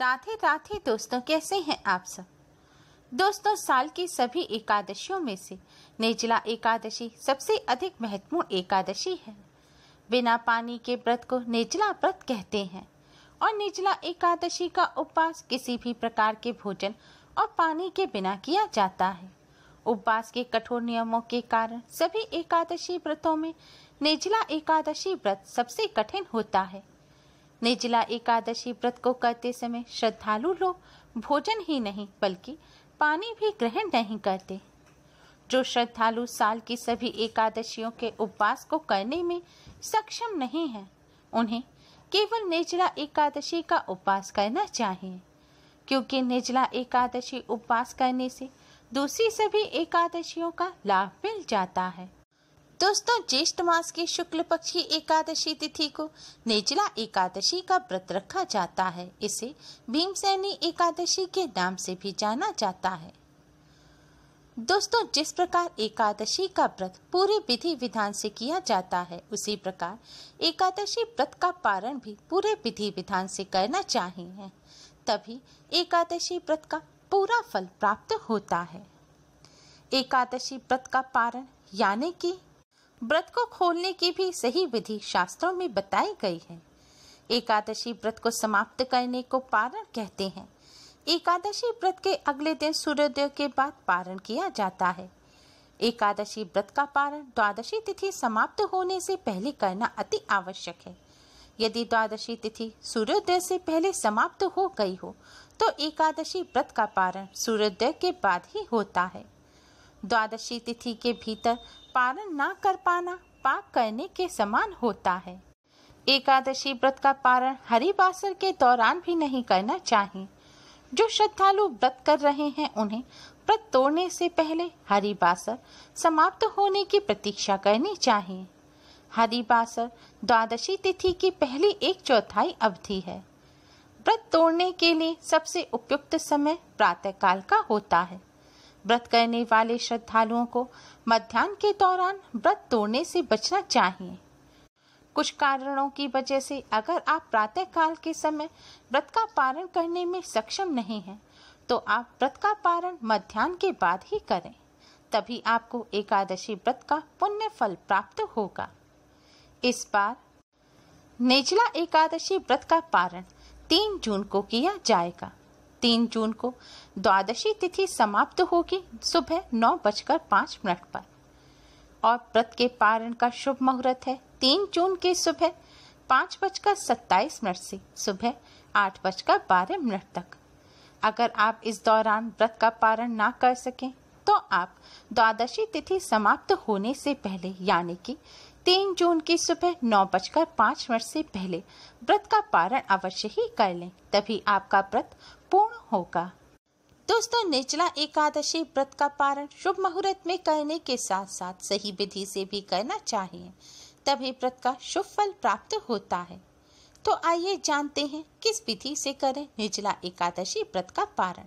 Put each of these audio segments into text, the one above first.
राधे राधे दोस्तों कैसे हैं आप सब दोस्तों साल की सभी एकादशियों में से निचला एकादशी सबसे अधिक महत्वपूर्ण एकादशी है बिना पानी के व्रत को निचला व्रत कहते हैं और निचला एकादशी का उपवास किसी भी प्रकार के भोजन और पानी के बिना किया जाता है उपवास के कठोर नियमों के कारण सभी एकादशी व्रतों में निचला एकादशी व्रत सबसे कठिन होता है निर्जला एकादशी व्रत को करते समय श्रद्धालु लोग भोजन ही नहीं बल्कि पानी भी ग्रहण नहीं करते जो श्रद्धालु साल की सभी एकादशियों के उपवास को करने में सक्षम नहीं है उन्हें केवल निर्जला एकादशी का उपवास करना चाहिए क्योंकि निर्जला एकादशी उपवास करने से दूसरी सभी एकादशियों का लाभ मिल जाता है दोस्तों ज्येष्ठ मास के शुक्ल पक्ष की एकादशी तिथि को निचला एकादशी का व्रत रखा जाता है इसे भीमसेनी एकादशी के नाम से भी जाना जाता है दोस्तों जिस प्रकार एकादशी का व्रत पूरे विधि विधान से किया जाता है उसी प्रकार एकादशी व्रत का पारण भी पूरे विधि विधान से करना चाहिए तभी एकादशी व्रत का पूरा फल प्राप्त होता है एकादशी व्रत का पारण यानी कि व्रत को खोलने की भी सही विधि शास्त्रों में बताई गई है एकादशी व्रत को समाप्त करने को पारण कहते हैं एकादशी व्रत के अगले दिन सूर्योदय के बाद पारण किया जाता है एकादशी व्रत का पारण द्वादशी तिथि समाप्त होने से पहले करना अति आवश्यक है यदि द्वादशी तिथि सूर्योदय से पहले समाप्त हो गई हो तो एकादशी व्रत का पारण सूर्योदय के बाद ही होता है द्वादशी तिथि के भीतर पारण ना कर पाना पाप करने के समान होता है एकादशी व्रत का पारण हरिबासर के दौरान भी नहीं करना चाहिए जो श्रद्धालु व्रत कर रहे हैं उन्हें व्रत तोड़ने से पहले हरिबासर समाप्त होने की प्रतीक्षा करनी चाहिए हरिबासर द्वादशी तिथि की पहली एक चौथाई अवधि है व्रत तोड़ने के लिए सबसे उपयुक्त समय प्रातःकाल का होता है व्रत करने वाले श्रद्धालुओं को मध्यान्ह के दौरान व्रत तोड़ने से बचना चाहिए कुछ कारणों की वजह से अगर आप प्रातःकाल के समय व्रत का पारण करने में सक्षम नहीं हैं तो आप व्रत का पारण मध्यान्ह के बाद ही करें तभी आपको एकादशी व्रत का पुण्य फल प्राप्त होगा इस बार निचला एकादशी व्रत का पारण तीन जून को किया जाएगा तीन जून को द्वादशी तिथि समाप्त होगी सुबह नौ बजकर पांच मिनट पर और व्रत के पारण का शुभ मुहूर्त है तीन जून की सुबह पाँच बजकर सत्ताईस मिनट से सुबह आठ बजकर बारह मिनट तक अगर आप इस दौरान व्रत का पारण ना कर सकें तो आप द्वादशी तिथि समाप्त होने से पहले यानी कि तीन जून की सुबह नौ बजकर पाँच मिनट से पहले व्रत का पारण अवश्य ही कर लें तभी आपका व्रत पूर्ण होगा दोस्तों निचला एकादशी व्रत का पारण शुभ मुहूर्त में करने के साथ साथ सही विधि से भी करना चाहिए तभी व्रत का शुभ फल प्राप्त होता है तो आइए जानते हैं किस विधि से करें निचला एकादशी व्रत का पारण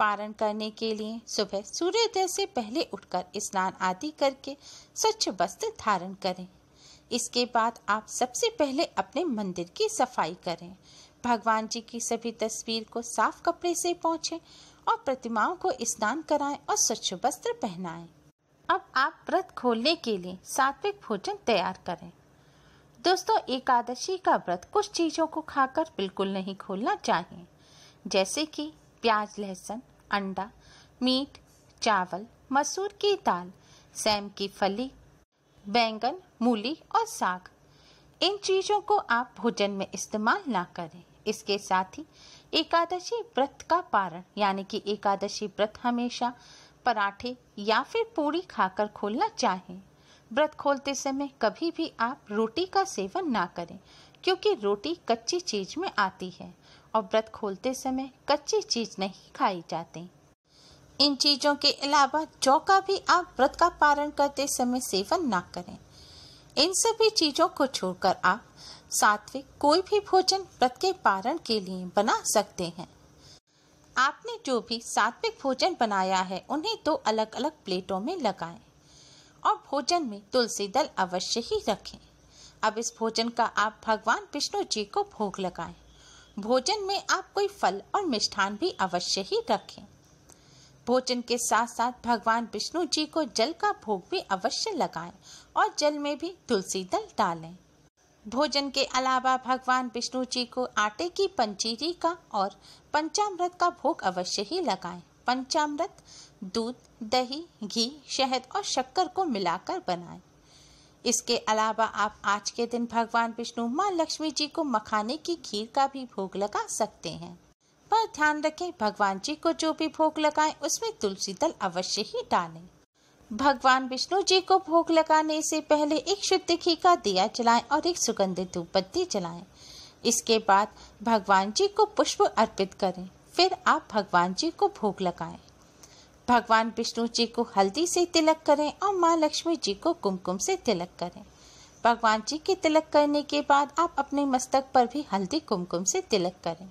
पारण करने के लिए सुबह सूर्योदय से पहले उठकर स्नान आदि करके स्वच्छ वस्त्र धारण करें इसके बाद आप सबसे पहले अपने मंदिर की सफाई करें भगवान जी की सभी तस्वीर को साफ कपड़े से पहुँचे और प्रतिमाओं को स्नान कराएं और स्वच्छ वस्त्र पहनाएं। अब आप व्रत खोलने के लिए सात्विक भोजन तैयार करें दोस्तों एकादशी का व्रत कुछ चीज़ों को खाकर बिल्कुल नहीं खोलना चाहिए जैसे कि प्याज लहसुन अंडा मीट चावल मसूर की दाल सेम की फली बैंगन मूली और साग इन चीज़ों को आप भोजन में इस्तेमाल ना करें इसके साथ ही एकादशी व्रत का पारण यानी कि एकादशी व्रत हमेशा पराठे या फिर पूड़ी खाकर खोलना चाहें व्रत खोलते समय कभी भी आप रोटी का सेवन ना करें क्योंकि रोटी कच्ची चीज में आती है और व्रत खोलते समय कच्ची चीज नहीं खाई जाती इन चीजों के अलावा जौ का भी आप व्रत का पारण करते समय सेवन ना करें इन सभी चीजों को छोड़कर आप सात्विक कोई भी भोजन व्रत के पारण के लिए बना सकते हैं आपने जो भी सात्विक भोजन बनाया है उन्हें दो अलग अलग प्लेटों में लगाएं और भोजन में तुलसी दल अवश्य ही रखें अब इस भोजन का आप भगवान विष्णु जी को भोग लगाएं भोजन में आप कोई फल और मिष्ठान भी अवश्य ही रखें भोजन के साथ साथ भगवान विष्णु जी को जल का भोग भी अवश्य लगाएं और जल में भी तुलसी दल डालें भोजन के अलावा भगवान विष्णु जी को आटे की पंचीरी का और पंचामृत का भोग अवश्य ही लगाएं पंचामृत दूध दही घी शहद और शक्कर को मिलाकर बनाएं इसके अलावा आप आज के दिन भगवान विष्णु माँ लक्ष्मी जी को मखाने की खीर का भी भोग लगा सकते हैं पर ध्यान रखें भगवान जी को जो भी भोग लगाएं उसमें तुलसी दल अवश्य ही डालें भगवान विष्णु जी को भोग लगाने से पहले एक शुद्ध घी का दिया जलाएं और एक सुगंधित धूपबत्ती जलाएं इसके बाद भगवान जी को पुष्प अर्पित करें फिर आप भगवान जी को भोग लगाएं भगवान विष्णु जी को हल्दी से तिलक करें और माँ लक्ष्मी जी को कुमकुम से तिलक करें भगवान जी के तिलक करने के बाद आप अपने मस्तक पर भी हल्दी कुमकुम से तिलक करें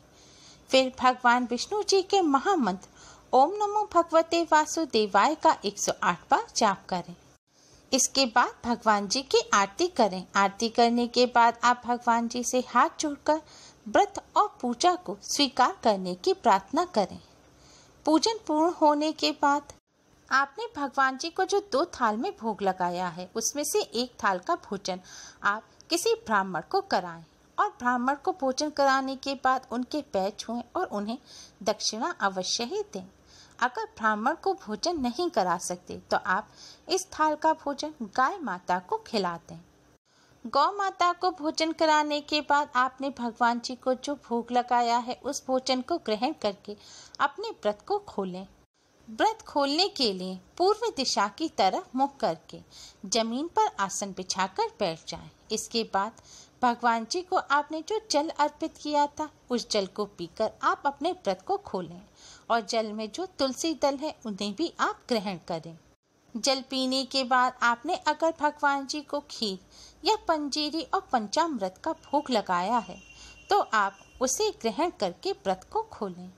फिर भगवान विष्णु जी के महामंत्र ओम नमो भगवते वासुदेवाय का 108 बार जाप करें इसके बाद भगवान जी की आरती करें आरती करने के बाद आप भगवान जी से हाथ जोड़कर व्रत और पूजा को स्वीकार करने की प्रार्थना करें पूजन पूर्ण होने के बाद आपने भगवान जी को जो दो थाल में भोग लगाया है उसमें से एक थाल का भोजन आप किसी ब्राह्मण को कराएं और ब्राह्मण को भोजन कराने के बाद उनके पैर छुएं और उन्हें दक्षिणा अवश्य ही दें अगर ब्राह्मण को भोजन नहीं करा सकते तो आप इस थाल का भोजन गाय माता को खिला दें गौ माता को भोजन कराने के बाद आपने भगवान जी को जो भोग लगाया है उस भोजन को ग्रहण करके अपने व्रत को खोलें व्रत खोलने के लिए पूर्व दिशा की तरफ मुख करके जमीन पर आसन बिछाकर बैठ जाएं। इसके बाद भगवान जी को आपने जो जल अर्पित किया था उस जल को पीकर आप अपने व्रत को खोलें और जल में जो तुलसी दल है उन्हें भी आप ग्रहण करें जल पीने के बाद आपने अगर भगवान जी को खीर या पंजीरी और पंचामृत का भोग लगाया है तो आप उसे ग्रहण करके व्रत को खोलें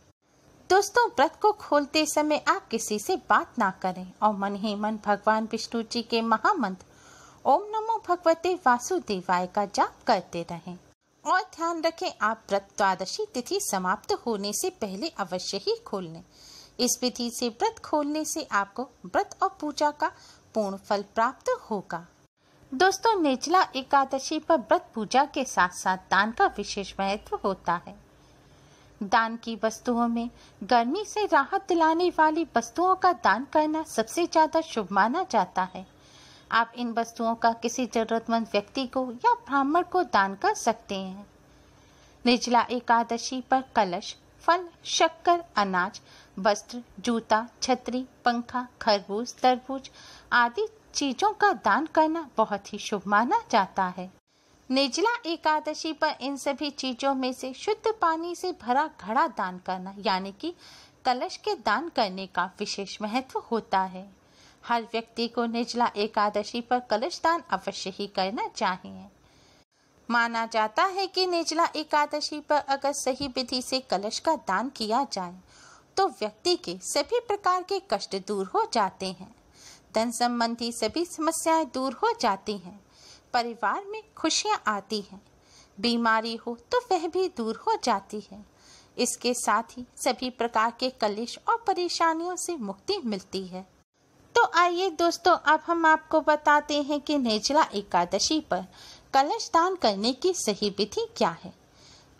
दोस्तों व्रत को खोलते समय आप किसी से बात ना करें और मन ही मन भगवान विष्णु जी के महामंत्र ओम नमो भगवते वासुदेवाय का जाप करते रहें और ध्यान रखें आप व्रत द्वादशी तिथि समाप्त होने से पहले अवश्य ही खोल लें इस विधि से व्रत खोलने से आपको व्रत और पूजा का पूर्ण फल प्राप्त होगा दोस्तों निचला एकादशी पर व्रत पूजा के साथ साथ दान का विशेष महत्व होता है दान की वस्तुओं में गर्मी से राहत दिलाने वाली वस्तुओं का दान करना सबसे ज़्यादा शुभ माना जाता है आप इन वस्तुओं का किसी जरूरतमंद व्यक्ति को या ब्राह्मण को दान कर सकते हैं निचला एकादशी पर कलश फल शक्कर अनाज वस्त्र जूता छतरी पंखा खरबूज तरबूज आदि चीजों का दान करना बहुत ही शुभ माना जाता है निचला एकादशी पर इन सभी चीजों में से शुद्ध पानी से भरा घड़ा दान करना यानी कि कलश के दान करने का विशेष महत्व होता है हर व्यक्ति को निजला एकादशी पर कलश दान अवश्य ही करना चाहिए माना जाता है कि निचला एकादशी पर अगर सही विधि से कलश का दान किया जाए तो व्यक्ति के सभी प्रकार के कष्ट दूर हो जाते हैं धन संबंधी सभी समस्याएं दूर हो जाती हैं परिवार में खुशियां आती हैं बीमारी हो तो वह भी दूर हो जाती है इसके साथ ही सभी प्रकार के कलेश और परेशानियों से मुक्ति मिलती है तो आइए दोस्तों अब हम आपको बताते हैं कि निचला एकादशी पर कलश दान करने की सही विधि क्या है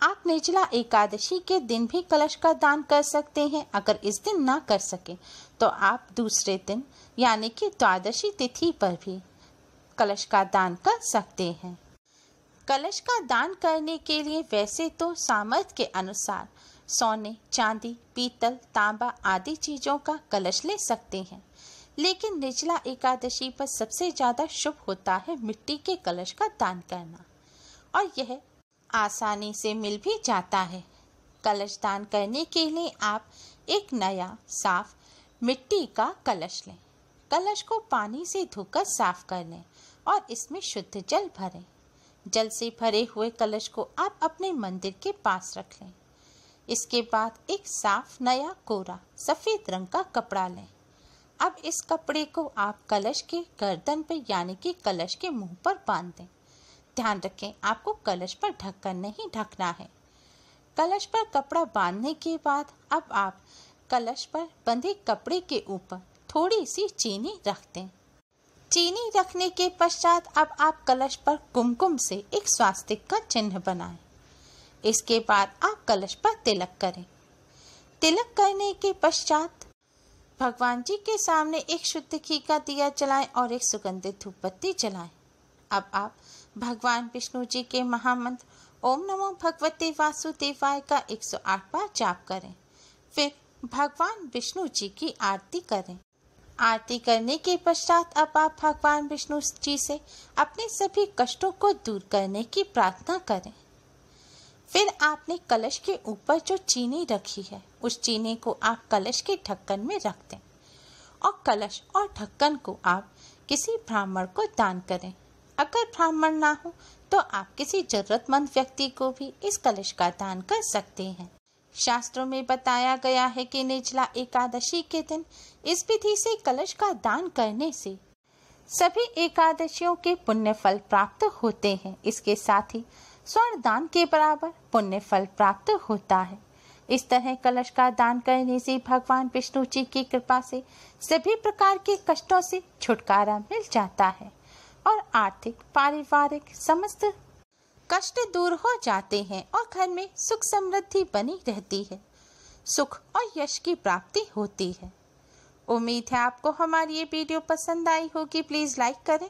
आप निर्जला एकादशी के दिन भी कलश का दान कर सकते हैं अगर इस दिन ना कर सके तो आप दूसरे दिन यानी कि द्वादशी तिथि पर भी कलश का दान कर सकते हैं कलश का दान करने के लिए वैसे तो सामर्थ्य के अनुसार सोने चांदी पीतल तांबा आदि चीज़ों का कलश ले सकते हैं लेकिन निचला एकादशी पर सबसे ज़्यादा शुभ होता है मिट्टी के कलश का दान करना और यह आसानी से मिल भी जाता है कलश दान करने के लिए आप एक नया साफ मिट्टी का कलश लें कलश को पानी से धोकर साफ कर लें और इसमें शुद्ध जल भरें जल से भरे हुए कलश को आप अपने मंदिर के पास रख लें इसके बाद एक साफ नया कोरा सफ़ेद रंग का कपड़ा लें अब इस कपड़े को आप कलश के गर्दन पर यानी कि कलश के मुंह पर बांध दें ध्यान रखें आपको कलश पर ढककर नहीं ढकना है कलश पर कपड़ा बांधने के बाद अब आप कलश पर बंधे कपड़े के ऊपर थोड़ी सी चीनी रख दें चीनी रखने के पश्चात अब आप कलश पर कुमकुम से एक स्वास्तिक का चिन्ह बनाएं। इसके बाद आप कलश पर तिलक करें तिलक करने के पश्चात भगवान जी के सामने एक शुद्ध घी का दिया जलाएं और एक सुगंधित बत्ती जलाएं। अब आप भगवान विष्णु जी के महामंत्र ओम नमो भगवते वासुदेवाय का 108 बार जाप करें फिर भगवान विष्णु जी की आरती करें आरती करने के पश्चात अब आप भगवान विष्णु जी से अपने सभी कष्टों को दूर करने की प्रार्थना करें फिर आपने कलश के ऊपर जो चीनी रखी है उस चीनी को आप कलश के ढक्कन में रख दें और कलश और ढक्कन को आप किसी ब्राह्मण को दान करें अगर ब्राह्मण ना हो तो आप किसी जरूरतमंद व्यक्ति को भी इस कलश का दान कर सकते हैं शास्त्रों में बताया गया है कि निचला एकादशी के दिन इस विधि से कलश का दान करने से सभी एकादशियों के पुण्य फल प्राप्त होते हैं इसके साथ ही स्वर्ण दान के बराबर पुण्य फल प्राप्त होता है इस तरह कलश का दान करने से भगवान विष्णु जी की कृपा से सभी प्रकार के कष्टों से छुटकारा मिल जाता है और आर्थिक पारिवारिक समस्त कष्ट दूर हो जाते हैं और घर में सुख समृद्धि बनी रहती है सुख और यश की प्राप्ति होती है उम्मीद है आपको हमारी ये वीडियो पसंद आई होगी प्लीज़ लाइक करें